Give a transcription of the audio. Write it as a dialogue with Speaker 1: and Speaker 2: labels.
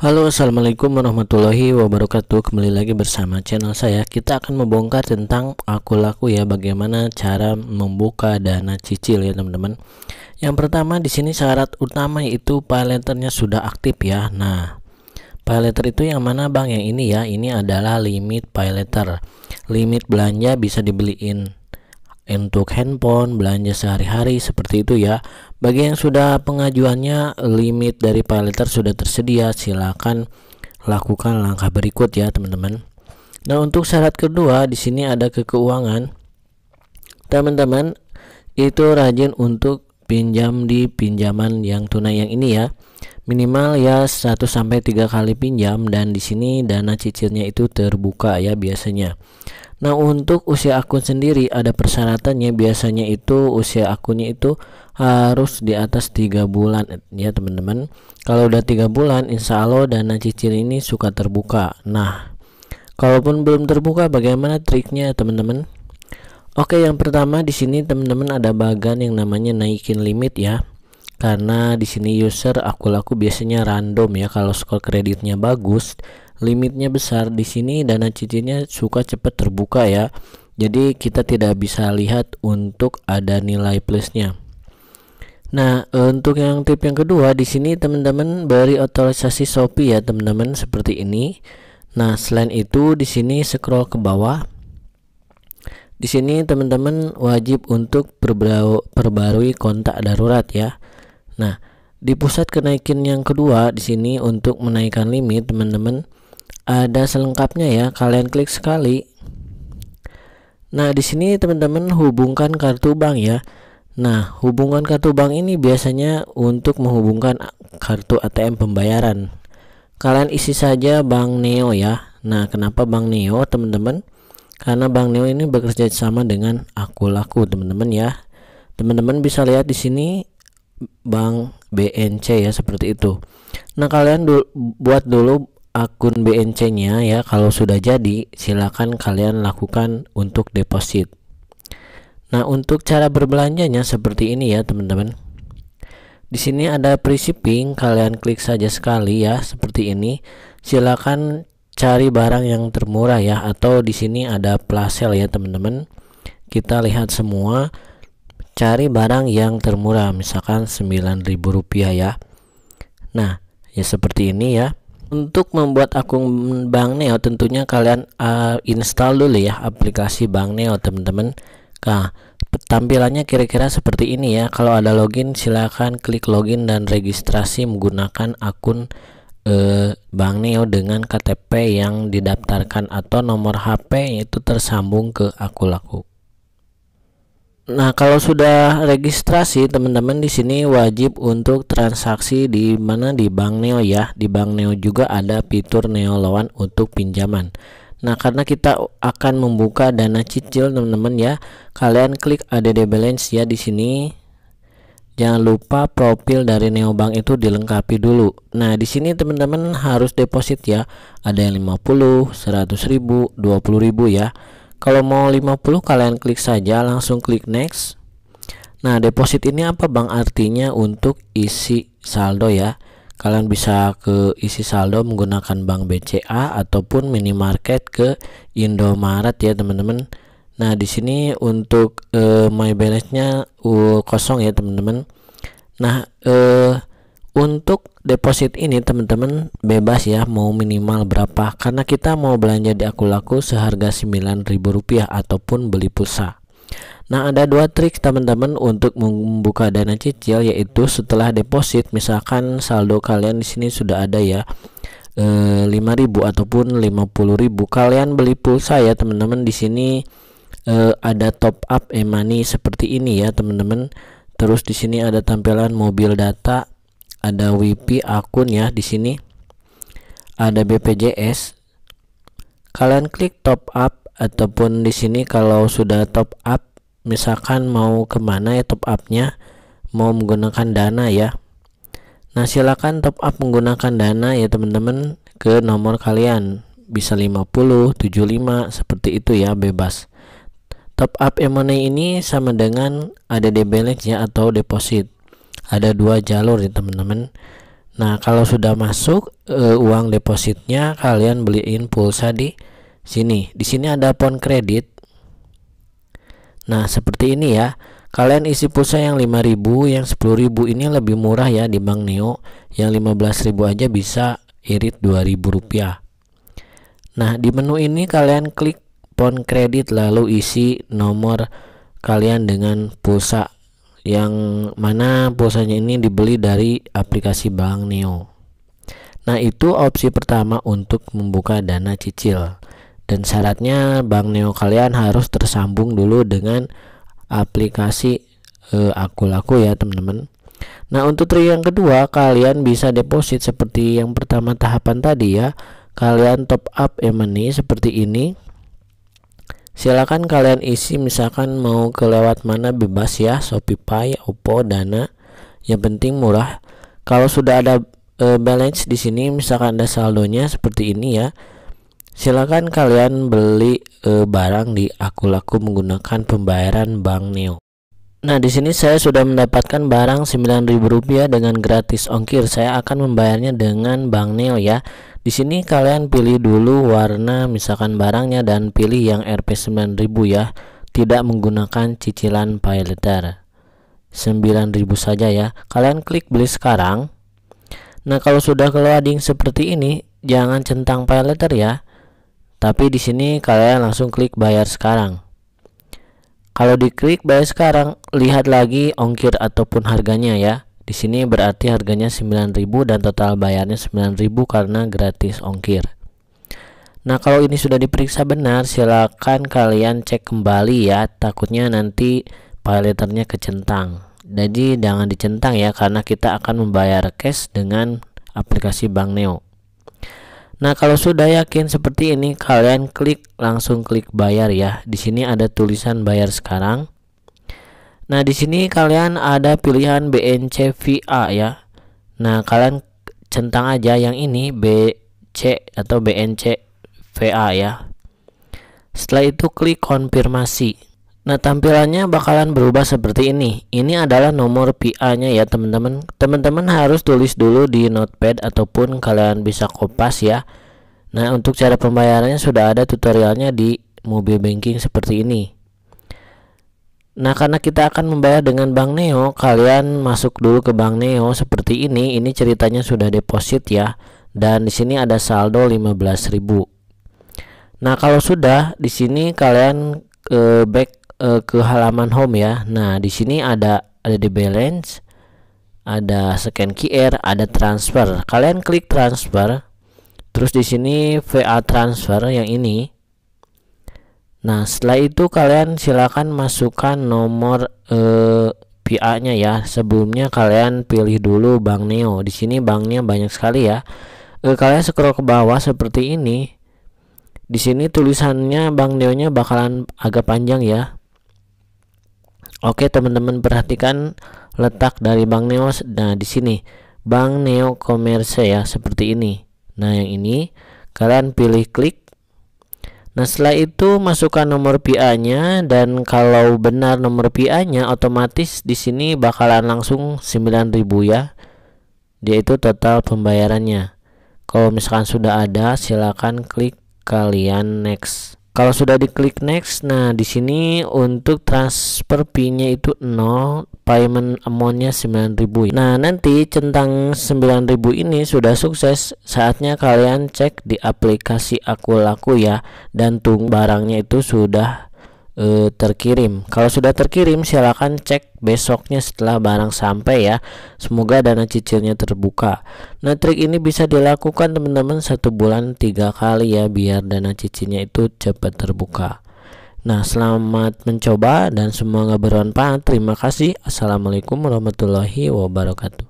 Speaker 1: Halo assalamualaikum warahmatullahi wabarakatuh kembali lagi bersama channel saya kita akan membongkar tentang aku laku ya bagaimana cara membuka dana cicil ya teman-teman yang pertama di sini syarat utama itu paylaternya sudah aktif ya nah paylater itu yang mana Bang yang ini ya ini adalah limit paylater limit belanja bisa dibeliin untuk handphone, belanja sehari-hari seperti itu ya. Bagi yang sudah pengajuannya limit dari paylater sudah tersedia, silakan lakukan langkah berikut ya, teman-teman. Nah, untuk syarat kedua di sini ada kekeuangan. Teman-teman, itu rajin untuk pinjam di pinjaman yang tunai yang ini ya. Minimal ya 1 sampai 3 kali pinjam dan di sini dana cicilnya itu terbuka ya biasanya. Nah untuk usia akun sendiri ada persyaratannya biasanya itu usia akunnya itu harus di atas tiga bulan ya teman-teman. Kalau udah tiga bulan insya Allah dana cicil ini suka terbuka. Nah kalaupun belum terbuka bagaimana triknya teman-teman? Oke yang pertama di sini teman-teman ada bagan yang namanya naikin limit ya. Karena di sini user aku laku biasanya random ya kalau skor kreditnya bagus limitnya besar di sini dana cicilnya suka cepat terbuka ya jadi kita tidak bisa lihat untuk ada nilai plusnya Nah, untuk yang tip yang kedua di sini teman-teman beri otorisasi Shopee ya, teman-teman, seperti ini. Nah, selain itu di sini scroll ke bawah. Di sini teman-teman wajib untuk perbarui kontak darurat ya. Nah, di pusat kenaikan yang kedua di sini untuk menaikkan limit, teman-teman ada selengkapnya ya kalian klik sekali nah di sini teman-teman hubungkan kartu bank ya nah hubungan kartu bank ini biasanya untuk menghubungkan kartu ATM pembayaran kalian isi saja bank neo ya nah kenapa bank neo teman-teman karena bank neo ini bekerja sama dengan aku laku teman-teman ya teman-teman bisa lihat di sini bank BNC ya seperti itu nah kalian du buat dulu akun BNC-nya ya kalau sudah jadi silakan kalian lakukan untuk deposit. Nah, untuk cara berbelanjanya seperti ini ya, teman-teman. Di sini ada free shipping, kalian klik saja sekali ya seperti ini. Silakan cari barang yang termurah ya atau di sini ada flash sale ya, teman-teman. Kita lihat semua cari barang yang termurah misalkan rp rupiah ya. Nah, ya seperti ini ya. Untuk membuat akun Bank Neo tentunya kalian uh, install dulu ya aplikasi Bank Neo teman-teman. Nah, tampilannya kira-kira seperti ini ya. Kalau ada login silakan klik login dan registrasi menggunakan akun uh, Bank Neo dengan KTP yang didaftarkan atau nomor HP itu tersambung ke akun laku. Nah, kalau sudah registrasi, teman-teman di sini wajib untuk transaksi di mana di Bank Neo ya. Di Bank Neo juga ada fitur Neo Loan untuk pinjaman. Nah, karena kita akan membuka dana cicil, teman-teman ya. Kalian klik ADD balance ya di sini. Jangan lupa profil dari Neo Bank itu dilengkapi dulu. Nah, di sini teman-teman harus deposit ya. Ada yang 50, 100 ribu, 20 ribu ya. Kalau mau 50 kalian klik saja langsung klik next. Nah, deposit ini apa Bang? Artinya untuk isi saldo ya. Kalian bisa ke isi saldo menggunakan Bank BCA ataupun minimarket ke Indomaret ya, teman-teman. Nah, di sini untuk uh, my balance-nya uh, kosong ya, teman-teman. Nah, eh uh, untuk deposit ini teman-teman bebas ya mau minimal berapa karena kita mau belanja di aku laku seharga 9.000 rupiah ataupun beli pulsa nah ada dua trik teman-teman untuk membuka dana cicil yaitu setelah deposit misalkan saldo kalian di sini sudah ada ya e, eh, 5000 ataupun 50000 kalian beli pulsa ya teman-teman di sini e, ada top up e-money seperti ini ya teman-teman terus di sini ada tampilan mobil data ada WP akun ya di sini ada BPJS kalian klik top up ataupun di sini kalau sudah top up misalkan mau kemana ya top upnya mau menggunakan dana ya nah silakan top up menggunakan dana ya teman-teman ke nomor kalian bisa 50 75 seperti itu ya bebas top up e-money ini sama dengan ada DB ya atau deposit ada dua jalur ya teman-teman nah kalau sudah masuk e, uang depositnya kalian beliin pulsa di sini di sini ada pon kredit nah seperti ini ya kalian isi pulsa yang 5000 yang 10000 ini lebih murah ya di Bank Neo yang 15000 aja bisa irit 2000 rupiah nah di menu ini kalian klik pon kredit lalu isi nomor kalian dengan pulsa yang mana pulsanya ini dibeli dari aplikasi Bank Neo. Nah, itu opsi pertama untuk membuka dana cicil. Dan syaratnya Bank Neo kalian harus tersambung dulu dengan aplikasi eh, laku Laku ya, teman-teman. Nah, untuk tri yang kedua, kalian bisa deposit seperti yang pertama tahapan tadi ya. Kalian top up e-money seperti ini silakan kalian isi misalkan mau kelewat mana bebas ya Shopify, Oppo, Dana yang penting murah kalau sudah ada e, balance di sini misalkan ada saldonya seperti ini ya silakan kalian beli e, barang di Akulaku menggunakan pembayaran Bank Neo Nah, di sini saya sudah mendapatkan barang Rp9.000 dengan gratis ongkir. Saya akan membayarnya dengan Bank neo ya. Di sini kalian pilih dulu warna misalkan barangnya dan pilih yang Rp9000 ya. Tidak menggunakan cicilan paylater. 9000 saja ya. Kalian klik beli sekarang. Nah, kalau sudah keluar ding seperti ini, jangan centang paylater ya. Tapi di sini kalian langsung klik bayar sekarang. Kalau diklik bayar sekarang, lihat lagi ongkir ataupun harganya ya. Di sini berarti harganya 9000 dan total bayarnya 9000 karena gratis ongkir. Nah, kalau ini sudah diperiksa benar, silakan kalian cek kembali ya. Takutnya nanti payletternya kecentang. Jadi jangan dicentang ya karena kita akan membayar cash dengan aplikasi Bank Neo. Nah, kalau sudah yakin seperti ini, kalian klik langsung klik bayar ya. Di sini ada tulisan bayar sekarang. Nah, di sini kalian ada pilihan BNC VA ya. Nah, kalian centang aja yang ini BC atau BNC VA ya. Setelah itu klik konfirmasi. Nah tampilannya bakalan berubah seperti ini Ini adalah nomor PA nya ya teman-teman Teman-teman harus tulis dulu di notepad ataupun kalian bisa kopas ya Nah untuk cara pembayarannya sudah ada tutorialnya di mobile banking seperti ini Nah karena kita akan membayar dengan Bank Neo Kalian masuk dulu ke Bank Neo seperti ini Ini ceritanya sudah deposit ya Dan di sini ada saldo 15.000 Nah kalau sudah di sini kalian ke eh, back uh, ke halaman home ya. Nah, di sini ada ada di balance, ada scan QR, ada transfer. Kalian klik transfer. Terus di sini VA transfer yang ini. Nah, setelah itu kalian silakan masukkan nomor eh, pa nya ya. Sebelumnya kalian pilih dulu Bank Neo. Di sini banknya banyak sekali ya. Uh, kalian scroll ke bawah seperti ini. Di sini tulisannya Bank Neo-nya bakalan agak panjang ya. Oke teman-teman perhatikan letak dari Bank Neo. Nah di sini Bank Neo Commerce ya seperti ini. Nah yang ini kalian pilih klik. Nah setelah itu masukkan nomor PA-nya dan kalau benar nomor PA-nya otomatis di sini bakalan langsung 9000 ya. Yaitu total pembayarannya. Kalau misalkan sudah ada silakan klik kalian next kalau sudah diklik next nah di sini untuk transfer fee nya itu 0 payment amountnya 9000 nah nanti centang 9000 ini sudah sukses saatnya kalian cek di aplikasi aku laku ya dan tung barangnya itu sudah e, terkirim. Kalau sudah terkirim, silakan cek besoknya setelah barang sampai ya. Semoga dana cicilnya terbuka. Nah, trik ini bisa dilakukan teman-teman satu bulan tiga kali ya, biar dana cicilnya itu cepat terbuka. Nah, selamat mencoba dan semoga bermanfaat. Terima kasih. Assalamualaikum warahmatullahi wabarakatuh.